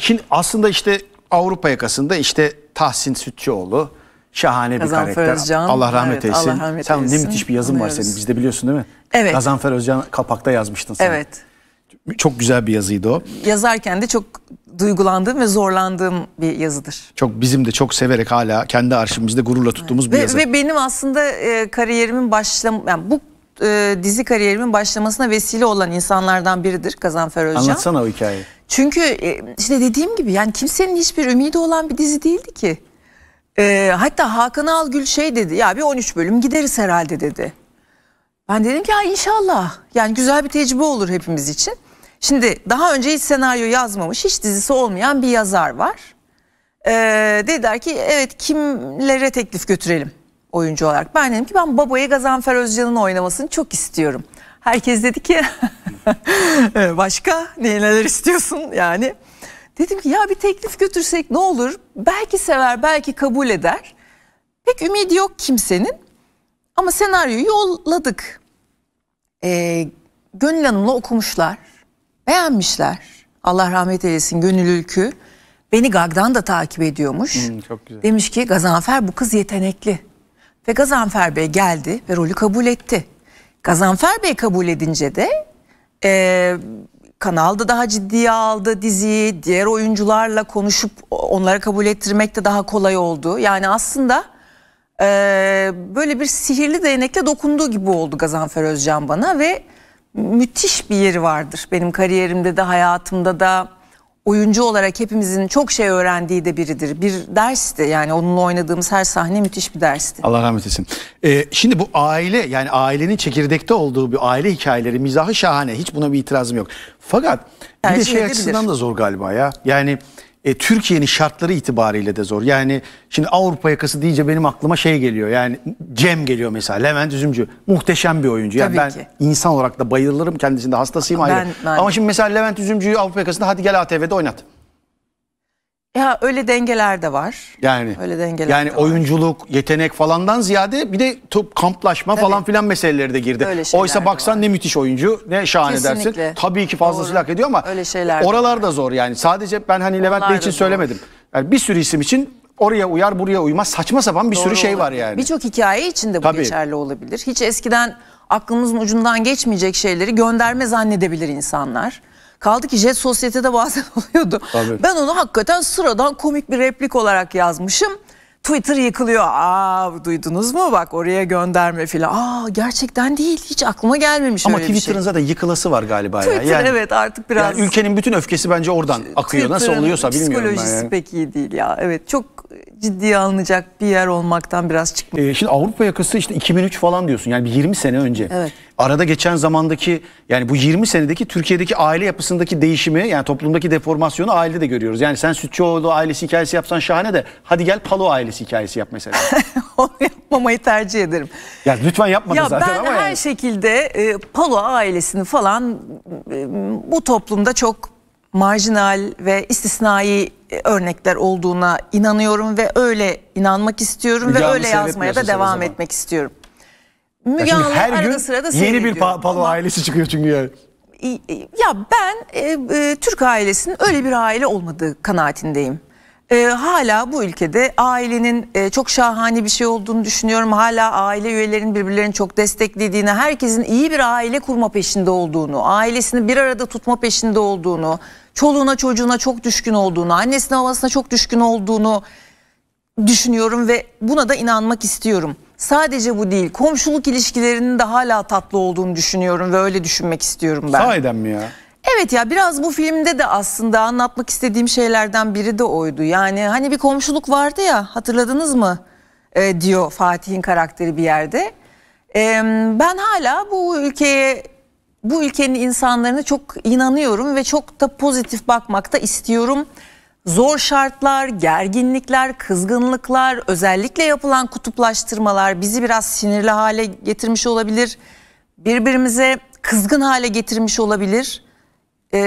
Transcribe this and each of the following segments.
Şimdi aslında işte Avrupa yakasında işte Tahsin Sütçüoğlu şahane Gazanfer bir karakter. Özcan, Allah rahmet evet, eylesin. Allah rahmet sen eylesin. ne müthiş bir yazın Anlıyoruz. var senin. Bizde biliyorsun değil mi? Evet. Gazanfer Özcan kapakta yazmıştın sen. Evet. Çok güzel bir yazıydı o. Yazarken de çok duygulandığım ve zorlandığım bir yazıdır. Çok bizim de çok severek hala kendi arşivimizde gururla tuttuğumuz evet. bir ve, yazı. Ve benim aslında e, kariyerimin başlam yani bu e, dizi kariyerimin başlamasına vesile olan insanlardan biridir Gazanfer Özcan. Anlatsana o hikayeyi. Çünkü e, işte dediğim gibi yani kimsenin hiçbir ümidi olan bir dizi değildi ki. E, hatta Hakan Algül şey dedi ya bir 13 bölüm gideriz herhalde dedi. Ben dedim ki ya inşallah yani güzel bir tecrübe olur hepimiz için. Şimdi daha önce hiç senaryo yazmamış hiç dizisi olmayan bir yazar var. Ee, dediler ki evet kimlere teklif götürelim oyuncu olarak. Ben dedim ki ben babayı Gazanfer Özcan'ın oynamasını çok istiyorum. Herkes dedi ki e, başka neler istiyorsun yani. Dedim ki ya bir teklif götürsek ne olur? Belki sever, belki kabul eder. Pek ümidi yok kimsenin. Ama senaryoyu yolladık. Ee, Gönül Hanım'la okumuşlar. Beğenmişler. Allah rahmet eylesin Gönül Ülkü. Beni Gag'dan da takip ediyormuş. Hmm, çok güzel. Demiş ki Gazanfer bu kız yetenekli. Ve Gazanfer Bey geldi ve rolü kabul etti. Gazanfer Bey kabul edince de e, kanal daha ciddiye aldı diziyi. Diğer oyuncularla konuşup onlara kabul ettirmek de daha kolay oldu. Yani aslında e, böyle bir sihirli değnekle dokunduğu gibi oldu Gazanfer Özcan bana ve müthiş bir yeri vardır. Benim kariyerimde de hayatımda da oyuncu olarak hepimizin çok şey öğrendiği de biridir. Bir dersti yani onunla oynadığımız her sahne müthiş bir dersti. Allah rahmet eylesin. Ee, şimdi bu aile yani ailenin çekirdekte olduğu bir aile hikayeleri mizahı şahane. Hiç buna bir itirazım yok. Fakat bir de şey açısından da zor galiba ya. Yani e, Türkiye'nin şartları itibariyle de zor. Yani şimdi Avrupa yakası deyince benim aklıma şey geliyor. Yani Cem geliyor mesela Levent Üzümcü. Muhteşem bir oyuncu. Yani Tabii ben ki. insan olarak da bayılırım kendisinde hastasıyım ben, ayrı. Ben... Ama şimdi mesela Levent Üzümcü'yü Avrupa yakasında hadi gel ATV'de oynat. Ya öyle dengeler de var. Yani öyle dengeler. Yani de var. oyunculuk, yetenek falandan ziyade bir de top kamplaşma Tabii. falan filan meseleleri de girdi. Öyle Oysa baksan ne müthiş oyuncu, ne şahane Kesinlikle. dersin. Tabii ki fazlasıyla hak ediyor ama öyle şeyler oralar da zor yani. Sadece ben hani Onlar Levent Bey için söylemedim. Yani bir sürü isim için oraya uyar buraya uymaz saçma sapan bir Doğru sürü şey olabilir. var yani. Birçok hikaye için de bu Tabii. geçerli olabilir. Hiç eskiden aklımızın ucundan geçmeyecek şeyleri gönderme zannedebilir insanlar. Kaldı ki Jet Sosyetede bazen oluyordu. Tabii. Ben onu hakikaten sıradan komik bir replik olarak yazmışım. Twitter yıkılıyor. Aa duydunuz mu? Bak oraya gönderme filan. Aa gerçekten değil. Hiç aklıma gelmemiş Ama öyle şey. Twitter'ın şey. zaten yıkılası var galiba Twitter, ya. Yani, evet artık biraz. Yani ülkenin bütün öfkesi bence oradan akıyor. Nasıl oluyorsa bilmiyorum ben. Psikolojisi yani. pek iyi değil ya. Evet çok ciddiye alınacak bir yer olmaktan biraz çıkmış. Ee, şimdi Avrupa yakası işte 2003 falan diyorsun. Yani bir 20 sene önce. Evet. Arada geçen zamandaki yani bu 20 senedeki Türkiye'deki aile yapısındaki değişimi yani toplumdaki deformasyonu ailede de görüyoruz. Yani sen Sütçüoğlu ailesi hikayesi yapsan şahane de hadi gel Palo ailesi hikayesi yap mesela. Onu yapmamayı tercih ederim. Ya lütfen yapma ya zaten ben her yani. şekilde e, Palo ailesini falan e, bu toplumda çok marjinal ve istisnai e, örnekler olduğuna inanıyorum ve öyle inanmak istiyorum Müge ve öyle yazmaya da devam etmek istiyorum. Müge Anlı her arada gün sırada yeni bir pa Palo ailesi çıkıyor çünkü yani. Ya ben e, e, Türk ailesinin öyle bir aile olmadığı kanaatindeyim e, hala bu ülkede ailenin e, çok şahane bir şey olduğunu düşünüyorum. Hala aile üyelerinin birbirlerini çok desteklediğini, herkesin iyi bir aile kurma peşinde olduğunu, ailesini bir arada tutma peşinde olduğunu, çoluğuna çocuğuna çok düşkün olduğunu, annesine babasına çok düşkün olduğunu düşünüyorum ve buna da inanmak istiyorum. Sadece bu değil, komşuluk ilişkilerinin de hala tatlı olduğunu düşünüyorum ve öyle düşünmek istiyorum ben. Sahiden mi ya? Evet ya biraz bu filmde de aslında anlatmak istediğim şeylerden biri de oydu. Yani hani bir komşuluk vardı ya hatırladınız mı e, diyor Fatih'in karakteri bir yerde. E, ben hala bu ülkeye bu ülkenin insanlarına çok inanıyorum ve çok da pozitif bakmakta istiyorum. Zor şartlar, gerginlikler, kızgınlıklar, özellikle yapılan kutuplaştırmalar bizi biraz sinirli hale getirmiş olabilir. Birbirimize kızgın hale getirmiş olabilir. Ee,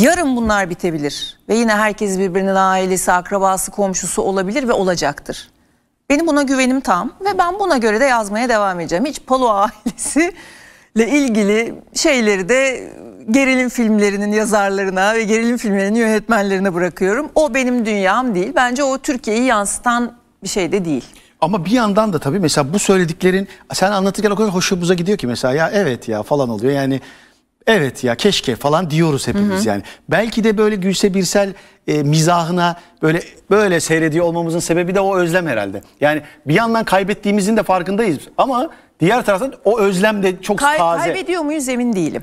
yarın bunlar bitebilir ve yine herkes birbirinin ailesi, akrabası, komşusu olabilir ve olacaktır. Benim buna güvenim tam ve ben buna göre de yazmaya devam edeceğim. Hiç Palo ile ilgili şeyleri de gerilim filmlerinin yazarlarına ve gerilim filmlerinin yönetmenlerine bırakıyorum. O benim dünyam değil. Bence o Türkiye'yi yansıtan bir şey de değil. Ama bir yandan da tabii mesela bu söylediklerin sen anlatırken o kadar hoşumuza gidiyor ki mesela ya evet ya falan oluyor. Yani Evet ya keşke falan diyoruz hepimiz hı hı. yani. Belki de böyle Gülse Birsel e, mizahına böyle böyle seyrediyor olmamızın sebebi de o özlem herhalde. Yani bir yandan kaybettiğimizin de farkındayız ama diğer taraftan o özlem de çok Kay taze. Kaybediyor muyuz emin değilim.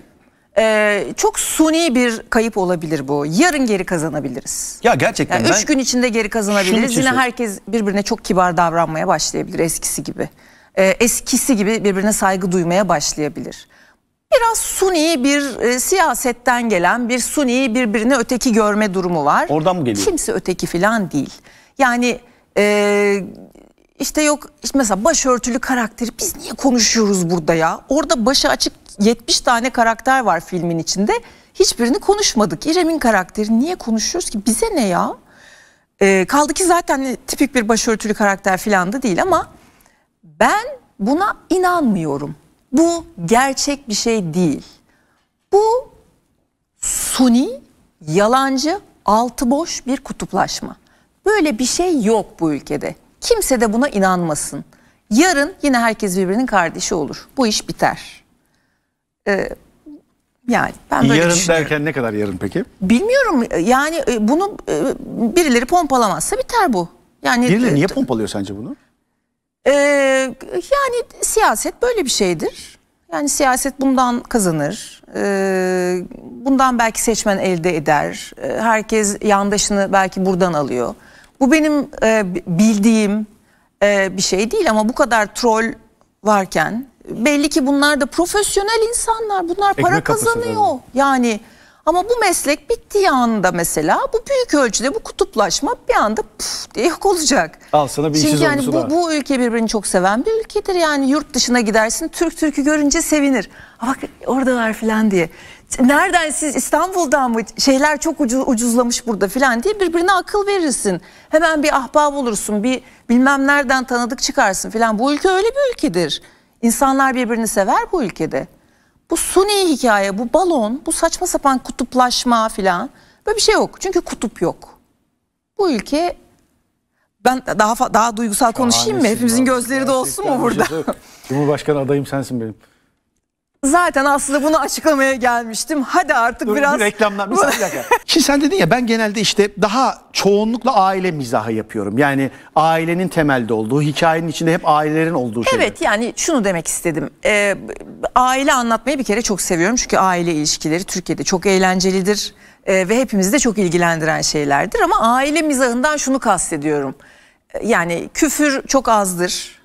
Ee, çok suni bir kayıp olabilir bu. Yarın geri kazanabiliriz. Ya gerçekten. Yani ben... Üç gün içinde geri kazanabiliriz. Yine herkes birbirine çok kibar davranmaya başlayabilir eskisi gibi. Ee, eskisi gibi birbirine saygı duymaya başlayabilir biraz suni bir e, siyasetten gelen bir suni birbirini öteki görme durumu var. Oradan mı geliyor? Kimse öteki falan değil. Yani e, işte yok işte mesela başörtülü karakteri biz niye konuşuyoruz burada ya? Orada başı açık 70 tane karakter var filmin içinde. Hiçbirini konuşmadık. İrem'in karakteri niye konuşuyoruz ki? Bize ne ya? E, kaldı ki zaten tipik bir başörtülü karakter filan da değil ama ben buna inanmıyorum. Bu gerçek bir şey değil. Bu suni, yalancı, altı boş bir kutuplaşma. Böyle bir şey yok bu ülkede. Kimse de buna inanmasın. Yarın yine herkes birbirinin kardeşi olur. Bu iş biter. Ee, yani ben böyle Yarın derken ne kadar yarın peki? Bilmiyorum yani e, bunu e, birileri pompalamazsa biter bu. Yani Birileri e, niye pompalıyor sence bunu? Ee, yani siyaset böyle bir şeydir. Yani siyaset bundan kazanır. Ee, bundan belki seçmen elde eder. Ee, herkes yandaşını belki buradan alıyor. Bu benim e, bildiğim e, bir şey değil ama bu kadar troll varken belli ki bunlar da profesyonel insanlar. Bunlar Ekmek para kazanıyor. Kapısı, yani ama bu meslek bittiği anda mesela bu büyük ölçüde bu kutuplaşma bir anda puf diye yok olacak. Al sana bir Çünkü yani bu, daha. bu ülke birbirini çok seven bir ülkedir. Yani yurt dışına gidersin Türk Türk'ü görünce sevinir. Aa, bak oradalar falan diye. Nereden siz İstanbul'dan mı şeyler çok ucuz, ucuzlamış burada falan diye birbirine akıl verirsin. Hemen bir ahbap olursun bir bilmem nereden tanıdık çıkarsın falan. Bu ülke öyle bir ülkedir. İnsanlar birbirini sever bu ülkede. Bu suni hikaye, bu balon, bu saçma sapan kutuplaşma filan böyle bir şey yok. Çünkü kutup yok. Bu ülke ben daha daha duygusal konuşayım mı? Hepimizin gözleri de olsun mu burada? Şey Cumhurbaşkanı adayım sensin benim. Zaten aslında bunu açıklamaya gelmiştim. Hadi artık Dur, biraz... Bir reklamdan bir dakika. Şimdi sen dedin ya ben genelde işte daha çoğunlukla aile mizahı yapıyorum. Yani ailenin temelde olduğu, hikayenin içinde hep ailelerin olduğu şeyler. Evet yani şunu demek istedim. Ee, aile anlatmayı bir kere çok seviyorum. Çünkü aile ilişkileri Türkiye'de çok eğlencelidir. Ee, ve hepimizi de çok ilgilendiren şeylerdir. Ama aile mizahından şunu kastediyorum. Ee, yani küfür çok azdır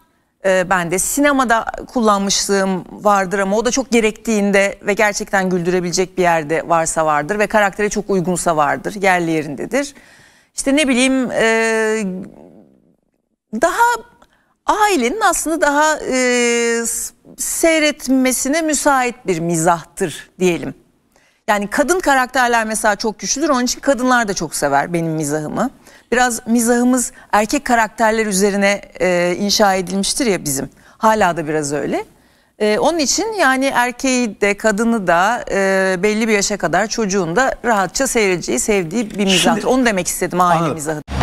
ee, ben de sinemada kullanmışlığım vardır ama o da çok gerektiğinde ve gerçekten güldürebilecek bir yerde varsa vardır ve karaktere çok uygunsa vardır yerli yerindedir. İşte ne bileyim e, daha ailenin aslında daha e, seyretmesine müsait bir mizahtır diyelim. Yani kadın karakterler mesela çok güçlüdür onun için kadınlar da çok sever benim mizahımı biraz mizahımız erkek karakterler üzerine e, inşa edilmiştir ya bizim. Hala da biraz öyle. E, onun için yani erkeği de kadını da e, belli bir yaşa kadar çocuğun da rahatça seyredeceği sevdiği bir mizah. Onu demek istedim aile mizahı.